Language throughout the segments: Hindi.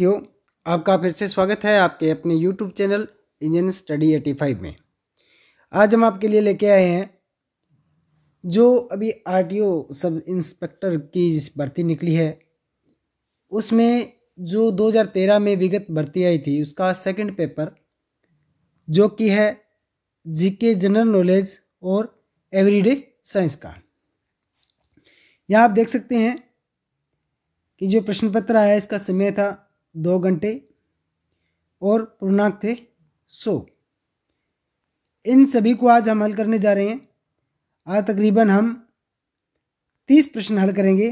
यो आपका फिर से स्वागत है आपके अपने YouTube channel engine study eighty five में आज हम आपके लिए लेके आए हैं जो अभी आरटीओ सब इंस्पेक्टर की भर्ती निकली है उसमें जो 2013 में विगत भर्ती आई थी उसका सेकंड पेपर जो कि है जीके जनरल नॉलेज और एवरीडे साइंस का यहाँ आप देख सकते हैं कि जो प्रश्न पत्र आया इसका समय था दो घंटे और पूर्णांक थे सो इन सभी को आज हम हल करने जा रहे हैं आज तकरीबन हम तीस प्रश्न हल करेंगे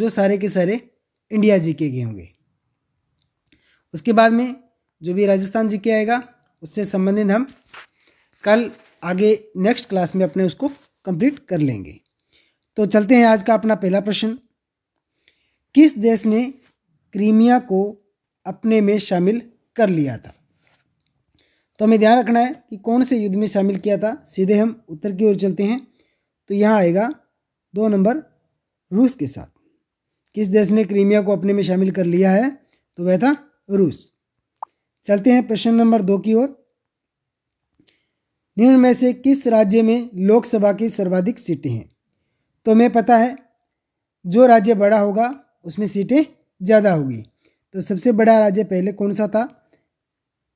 जो सारे के सारे इंडिया जी के होंगे उसके बाद में जो भी राजस्थान जी के आएगा उससे संबंधित हम कल आगे नेक्स्ट क्लास में अपने उसको कंप्लीट कर लेंगे तो चलते हैं आज का अपना पहला प्रश्न किस देश ने क्रीमिया को अपने में शामिल कर लिया था तो हमें ध्यान रखना है कि कौन से युद्ध में शामिल किया था सीधे हम उत्तर की ओर चलते हैं तो यहाँ आएगा दो नंबर रूस के साथ किस देश ने क्रीमिया को अपने में शामिल कर लिया है तो वह था रूस चलते हैं प्रश्न नंबर दो की ओर निम्न में से किस राज्य में लोकसभा की सर्वाधिक सीटें हैं तो हमें पता है जो राज्य बड़ा होगा उसमें सीटें ज़्यादा होगी तो सबसे बड़ा राज्य पहले कौन सा था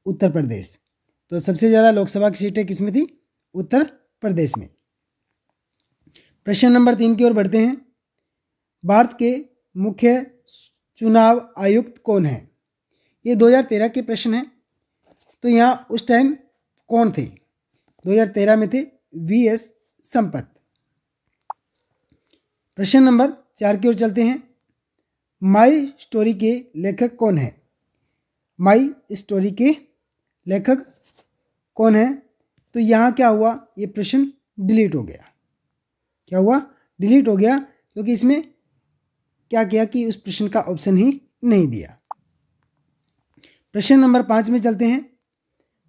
उत्तर प्रदेश तो सबसे ज़्यादा लोकसभा की सीटें किसमें थी उत्तर प्रदेश में प्रश्न नंबर तीन की ओर बढ़ते हैं भारत के मुख्य चुनाव आयुक्त कौन है ये 2013 के प्रश्न हैं तो यहाँ उस टाइम कौन थे 2013 में थे वी एस संपत प्रश्न नंबर चार की ओर चलते हैं माई स्टोरी के लेखक कौन है माई स्टोरी के लेखक कौन है तो यहाँ क्या हुआ ये प्रश्न डिलीट हो गया क्या हुआ डिलीट हो गया क्योंकि इसमें क्या किया कि उस प्रश्न का ऑप्शन ही नहीं दिया प्रश्न नंबर पाँच में चलते हैं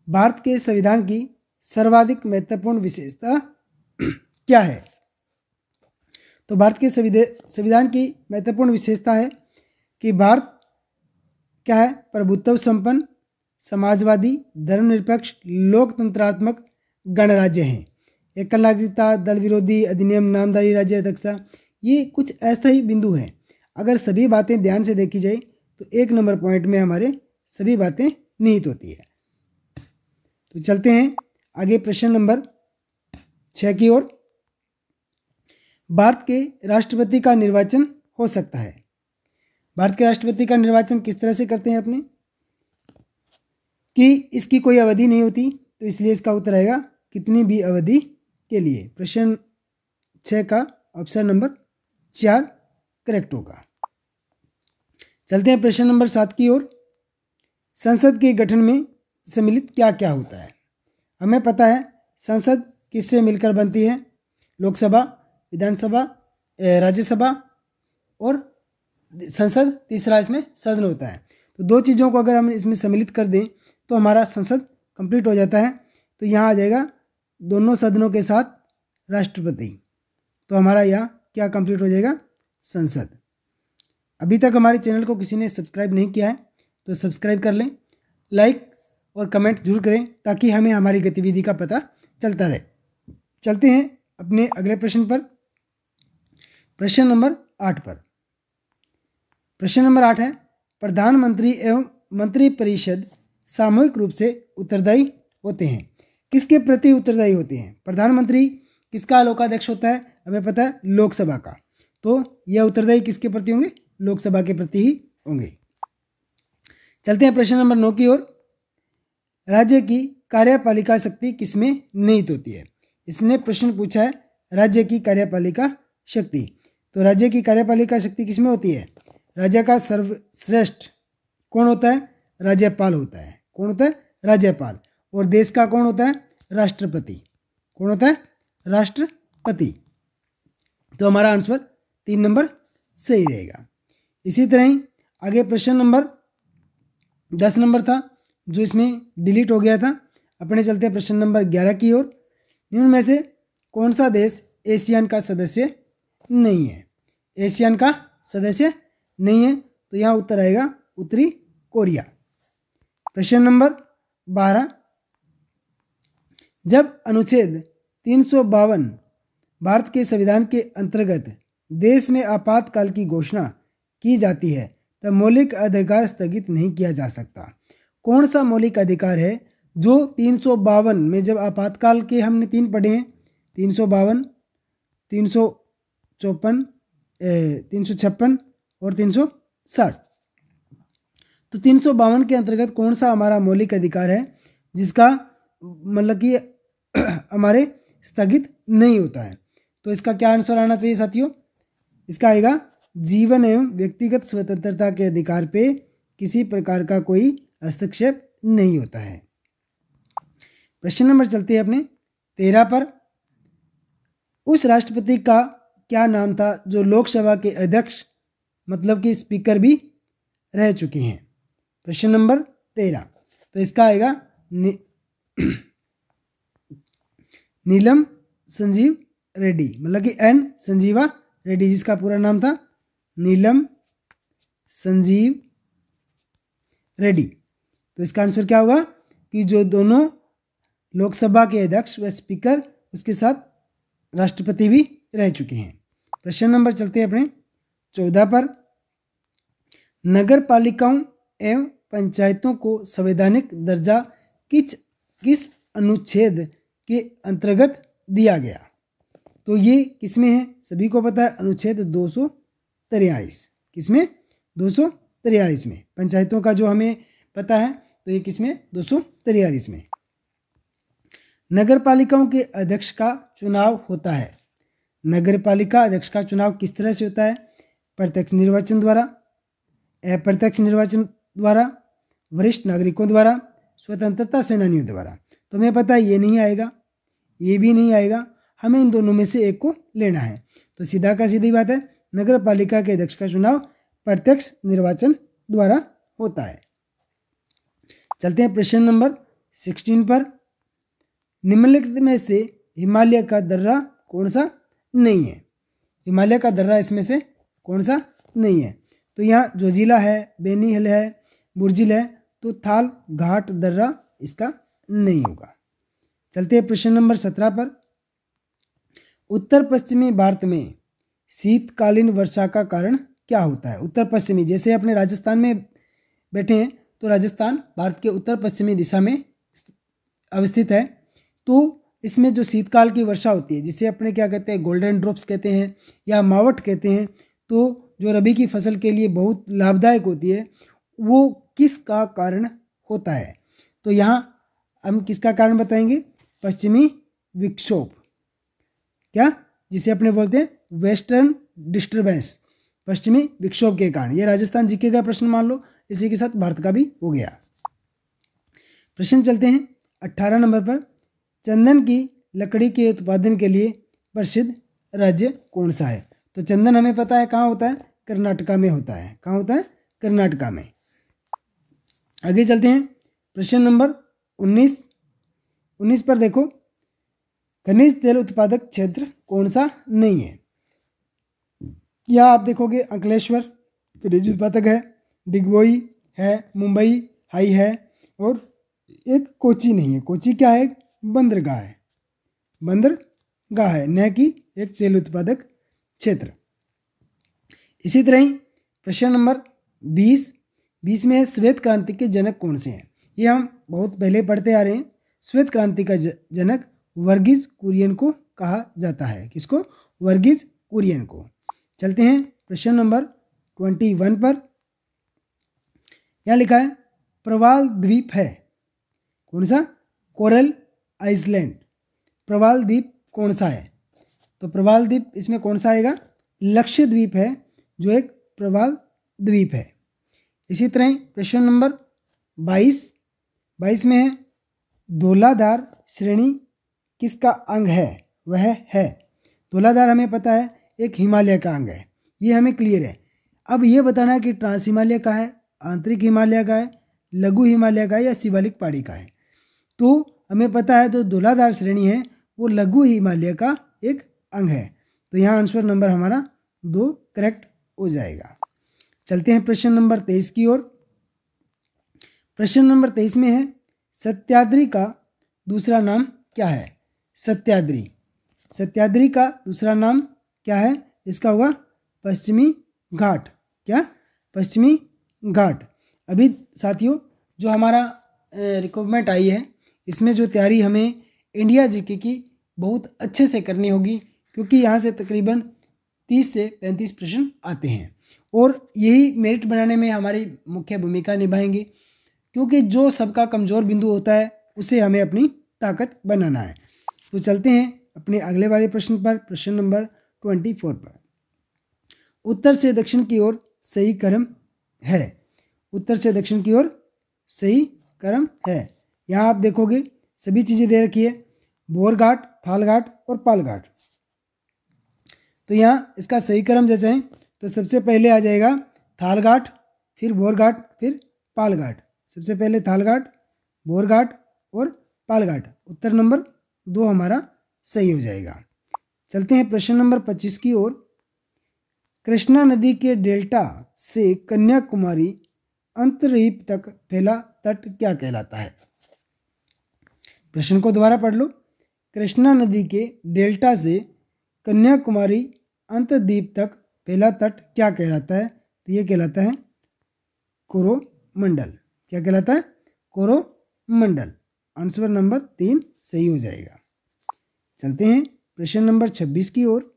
भारत के संविधान की सर्वाधिक महत्वपूर्ण विशेषता क्या है तो भारत के संविधान की महत्वपूर्ण विशेषता है कि भारत क्या है प्रभुत्व संपन्न समाजवादी धर्मनिरपेक्ष लोकतंत्रात्मक गणराज्य हैं एकल नागरिकता दल विरोधी अधिनियम नामदारी राज्य अध्यक्षता ये कुछ ही बिंदु हैं अगर सभी बातें ध्यान से देखी जाए तो एक नंबर पॉइंट में हमारे सभी बातें निहित होती है तो चलते हैं आगे प्रश्न नंबर छः की ओर भारत के राष्ट्रपति का निर्वाचन हो सकता है भारत के राष्ट्रपति का निर्वाचन किस तरह से करते हैं अपने कि इसकी कोई अवधि नहीं होती तो इसलिए इसका उत्तर आएगा कितनी भी अवधि के लिए प्रश्न छः का ऑप्शन नंबर चार करेक्ट होगा चलते हैं प्रश्न नंबर सात की ओर संसद के गठन में सम्मिलित क्या क्या होता है हमें पता है संसद किससे मिलकर बनती है लोकसभा विधानसभा राज्यसभा और संसद तीसरा इसमें सदन होता है तो दो चीज़ों को अगर हम इसमें सम्मिलित कर दें तो हमारा संसद कंप्लीट हो जाता है तो यहाँ आ जाएगा दोनों सदनों के साथ राष्ट्रपति तो हमारा यहाँ क्या कंप्लीट हो जाएगा संसद अभी तक हमारे चैनल को किसी ने सब्सक्राइब नहीं किया है तो सब्सक्राइब कर लें लाइक और कमेंट जरूर करें ताकि हमें हमारी गतिविधि का पता चलता रहे चलते हैं अपने अगले प्रश्न पर प्रश्न नंबर आठ पर प्रश्न नंबर आठ है प्रधानमंत्री एवं मंत्री परिषद सामूहिक रूप से उत्तरदायी होते हैं किसके प्रति उत्तरदायी होते हैं प्रधानमंत्री किसका लोकाध्यक्ष होता है हमें पता है लोकसभा का तो यह उत्तरदायी किसके प्रति होंगे लोकसभा के प्रति ही होंगे चलते हैं प्रश्न नंबर नौ की ओर राज्य की कार्यपालिका शक्ति किसमें निहित होती है इसने प्रश्न पूछा है राज्य की कार्यपालिका शक्ति तो राज्य की कार्यपालिका शक्ति किसमें होती है राज्य का सर्वश्रेष्ठ कौन होता है राज्यपाल होता है कौन होता है राज्यपाल और देश का कौन होता है राष्ट्रपति कौन होता है राष्ट्रपति तो हमारा आंसर तीन नंबर सही रहेगा इसी तरह ही आगे प्रश्न नंबर दस नंबर था जो इसमें डिलीट हो गया था अपने चलते प्रश्न नंबर ग्यारह की ओर निम्न में से कौन सा देश एशियान का सदस्य नहीं है एशियान का सदस्य नहीं है तो यहाँ उत्तर आएगा उत्तरी कोरिया प्रश्न नंबर बारह जब अनुच्छेद तीन भारत के संविधान के अंतर्गत देश में आपातकाल की घोषणा की जाती है तब मौलिक अधिकार स्थगित नहीं किया जा सकता कौन सा मौलिक अधिकार है जो तीन में जब आपातकाल के हमने तीन पढ़े हैं तीन सौ बावन तीन सौ चौपन तीन सौ छप्पन और तीन सौ साठ तो तीन सौ बावन के अंतर्गत कौन सा हमारा मौलिक अधिकार है जिसका मतलब कि हमारे स्थगित नहीं होता है तो इसका क्या आंसर आना चाहिए साथियों इसका आएगा जीवन एवं व्यक्तिगत स्वतंत्रता के अधिकार पे किसी प्रकार का कोई हस्तक्षेप नहीं होता है प्रश्न नंबर चलते हैं अपने तेरह पर उस राष्ट्रपति का क्या नाम था जो लोकसभा के अध्यक्ष मतलब कि स्पीकर भी रह चुके हैं प्रश्न नंबर तेरह तो इसका आएगा नी, नीलम संजीव रेड्डी मतलब कि एन संजीवा रेड्डी जिसका पूरा नाम था नीलम संजीव रेड्डी तो इसका आंसर क्या होगा कि जो दोनों लोकसभा के अध्यक्ष व स्पीकर उसके साथ राष्ट्रपति भी रह चुके हैं प्रश्न नंबर चलते हैं अपने चौदह पर नगर पालिकाओं एवं पंचायतों को संवैधानिक दर्जा किस किस अनुच्छेद के अंतर्गत दिया गया तो ये किसमें है सभी को पता है अनुच्छेद दो सौ तिरयालीस किसमें दो सौ तिरयालीस में पंचायतों का जो हमें पता है तो ये किसमें दो सौ तिरयालीस में नगर पालिकाओं के अध्यक्ष का चुनाव होता है नगर पालिका अध्यक्ष का चुनाव किस तरह से होता है प्रत्यक्ष निर्वाचन द्वारा अप्रत्यक्ष निर्वाचन द्वारा वरिष्ठ नागरिकों द्वारा स्वतंत्रता सेनानियों द्वारा तो हमें पता है ये नहीं आएगा ये भी नहीं आएगा हमें इन दोनों में से एक को लेना है तो सीधा का सीधी बात है नगर पालिका के अध्यक्ष का चुनाव प्रत्यक्ष निर्वाचन द्वारा होता है चलते हैं प्रश्न नंबर सिक्सटीन पर निम्नलिखित में से हिमालय का दर्रा कौन सा नहीं है हिमालय का दर्रा इसमें से कौन सा नहीं है तो यहाँ जोजिला है बेनी हिल है बुरजिल है तो थाल घाट दर्रा इसका नहीं होगा चलते हैं प्रश्न नंबर सत्रह पर उत्तर पश्चिमी भारत में शीतकालीन वर्षा का कारण क्या होता है उत्तर पश्चिमी जैसे अपने राजस्थान में बैठे हैं तो राजस्थान भारत के उत्तर पश्चिमी दिशा में अवस्थित है तो इसमें जो शीतकाल की वर्षा होती है जिसे अपने क्या कहते हैं गोल्डन ड्रॉप्स कहते हैं या मावट कहते हैं तो जो रबी की फसल के लिए बहुत लाभदायक होती है वो किसका कारण होता है तो यहाँ हम किसका कारण बताएंगे पश्चिमी विक्षोभ क्या जिसे अपने बोलते हैं वेस्टर्न डिस्टर्बेंस पश्चिमी विक्षोभ के कारण ये राजस्थान जीके का प्रश्न मान लो इसी के साथ भारत का भी हो गया प्रश्न चलते हैं अट्ठारह नंबर पर चंदन की लकड़ी के उत्पादन के लिए प्रसिद्ध राज्य कौन सा है तो चंदन हमें पता है कहाँ होता है कर्नाटका में होता है कहाँ होता है कर्नाटका में आगे चलते हैं प्रश्न नंबर उन्नीस उन्नीस पर देखो खनिज तेल उत्पादक क्षेत्र कौन सा नहीं है या आप देखोगे अंकलेश्वर खनिज उत्पादक है डिगबोई है मुंबई हाई है और एक कोची नहीं है कोची क्या है बंदरगाह है बंदरगाह है न कि एक तेल उत्पादक क्षेत्र इसी तरह ही प्रश्न नंबर बीस बीस में श्वेत क्रांति के जनक कौन से हैं ये हम बहुत पहले पढ़ते आ रहे हैं श्वेत क्रांति का जनक वर्गीज कुरियन को कहा जाता है किसको वर्गीज कुरियन को चलते हैं प्रश्न नंबर ट्वेंटी वन पर यहाँ लिखा है प्रवाल द्वीप है कौन सा कोरल आइसलैंड प्रवाल द्वीप कौन सा है तो प्रवाल द्वीप इसमें कौन सा आएगा लक्ष्य द्वीप है जो एक प्रवाल द्वीप है इसी तरह प्रश्न नंबर बाईस बाईस में है धोलाधार श्रेणी किसका अंग है वह है धोलाधार हमें पता है एक हिमालय का अंग है ये हमें क्लियर है अब ये बताना है कि ट्रांस हिमालय का है आंतरिक हिमालय का है लघु हिमालय का है या शिवालिक पहाड़ी का है तो हमें पता है जो तो धोलाधार श्रेणी है वो लघु हिमालय का एक अंग है तो यहाँ आंसर नंबर हमारा दो करेक्ट हो जाएगा चलते हैं प्रश्न नंबर तेईस की ओर प्रश्न नंबर तेईस में है सत्याद्री का दूसरा नाम क्या है सत्याद्री सत्याद्री का दूसरा नाम क्या है इसका होगा पश्चिमी घाट क्या पश्चिमी घाट अभी साथियों जो हमारा रिक्वायरमेंट आई है इसमें जो तैयारी हमें इंडिया जीके की बहुत अच्छे से करनी होगी क्योंकि यहाँ से तकरीबन तीस से पैंतीस प्रश्न आते हैं और यही मेरिट बनाने में हमारी मुख्य भूमिका निभाएंगे क्योंकि जो सबका कमज़ोर बिंदु होता है उसे हमें अपनी ताकत बनाना है तो चलते हैं अपने अगले वाले प्रश्न पर प्रश्न नंबर ट्वेंटी फोर पर उत्तर से दक्षिण की ओर सही क्रम है उत्तर से दक्षिण की ओर सही क्रम है यहाँ आप देखोगे सभी चीज़ें दे रखी है बोरघाट फालघाट और पालघाट तो यहाँ इसका सही क्रम जचाएं तो सबसे पहले आ जाएगा थालघाट फिर भोरघाट फिर पालघाट सबसे पहले थालघाट भोरघाट और पालघाट उत्तर नंबर दो हमारा सही हो जाएगा चलते हैं प्रश्न नंबर पच्चीस की ओर कृष्णा नदी के डेल्टा से कन्याकुमारी अंतरीप तक फैला तट क्या कहलाता है प्रश्न को दोबारा पढ़ लो कृष्णा नदी के डेल्टा से कन्याकुमारी अंतद्वीप तक पहला तट क्या कहलाता है तो ये कहलाता है कोरोमंडल क्या कहलाता है कोरोमंडल आंसर नंबर तीन सही हो जाएगा चलते हैं प्रश्न नंबर छब्बीस की ओर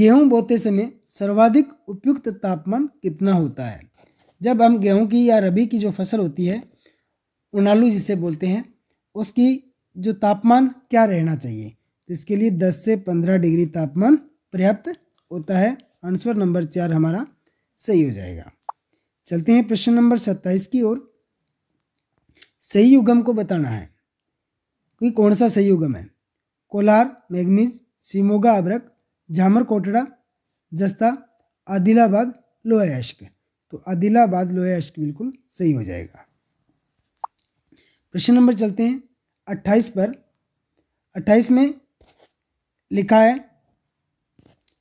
गेहूं बोते समय सर्वाधिक उपयुक्त तापमान कितना होता है जब हम गेहूं की या रबी की जो फसल होती है उनालू जिसे बोलते हैं उसकी जो तापमान क्या रहना चाहिए तो इसके लिए 10 से 15 डिग्री तापमान पर्याप्त होता है आंसर नंबर चार हमारा सही हो जाएगा चलते हैं प्रश्न नंबर सत्ताईस की ओर सही युगम को बताना है कि कौन सा सही युगम है कोलार मैग्नीज सिमोगा अब्रक झामर कोटड़ा जस्ता आदिलाबाद लोहे अश्क तो आदिलाबाद लोहे अश्क बिल्कुल सही हो जाएगा प्रश्न नंबर चलते हैं अट्ठाईस पर अट्ठाईस में लिखा है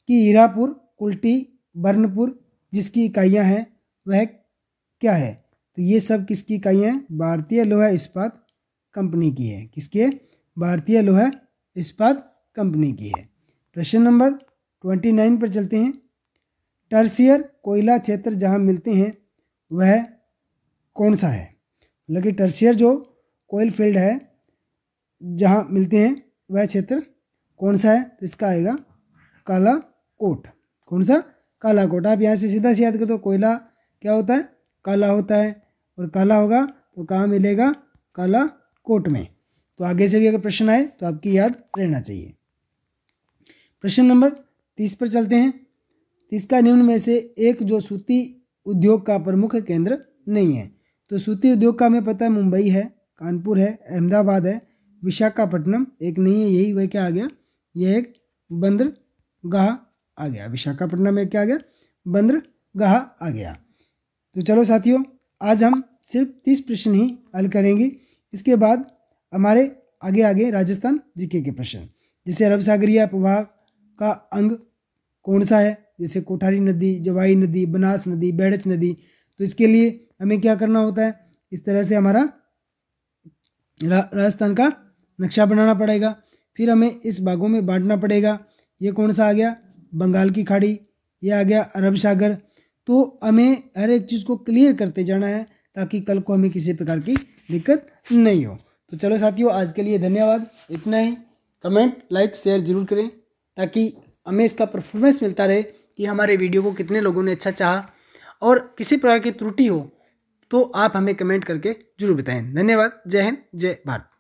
कि हीरापुर कुल्टी बर्नपुर जिसकी इकाइयाँ हैं वह क्या है तो ये सब किसकी इकाइयाँ हैं भारतीय लोहा इस्पात कंपनी की है किसके भारतीय लोहा इस्पात कंपनी की है प्रश्न नंबर ट्वेंटी नाइन पर चलते हैं टर्सियर कोयला क्षेत्र जहाँ मिलते हैं वह कौन सा है मतलब कि टर्सियर जो कोयल फील्ड है जहाँ मिलते हैं वह क्षेत्र कौन सा है तो इसका आएगा काला कोट कौन सा काला कोट आप यहाँ से सीधा से याद कर दो तो कोयला क्या होता है काला होता है और काला होगा तो कहाँ मिलेगा काला कोट में तो आगे से भी अगर प्रश्न आए तो आपकी याद रहना चाहिए प्रश्न नंबर तीस पर चलते हैं तीस का निम्न में से एक जो सूती उद्योग का प्रमुख केंद्र नहीं है तो सूती उद्योग का हमें पता है मुंबई है कानपुर है अहमदाबाद है विशाखापट्टनम एक नहीं है यही वह क्या आ गया ये एक बंदरगाह आ गया विशाखापट्टनम में क्या आ गया बंदरगाह आ गया तो चलो साथियों आज हम सिर्फ तीस प्रश्न ही हल करेंगे इसके बाद हमारे आगे आगे राजस्थान जीके के प्रश्न जैसे अरब सागरीय प्रवाह का अंग कौन सा है जैसे कोठारी नदी जवाई नदी बनास नदी बैडच नदी तो इसके लिए हमें क्या करना होता है इस तरह से हमारा राजस्थान का नक्शा बनाना पड़ेगा फिर हमें इस भागों में बांटना पड़ेगा ये कौन सा आ गया बंगाल की खाड़ी ये आ गया अरब सागर तो हमें हर एक चीज़ को क्लियर करते जाना है ताकि कल को हमें किसी प्रकार की दिक्कत नहीं हो तो चलो साथियों आज के लिए धन्यवाद इतना ही कमेंट लाइक शेयर जरूर करें ताकि हमें इसका परफॉर्मेंस मिलता रहे कि हमारे वीडियो को कितने लोगों ने अच्छा चाहा और किसी प्रकार की त्रुटि हो तो आप हमें कमेंट करके जरूर बताएं धन्यवाद जय हिंद जय भारत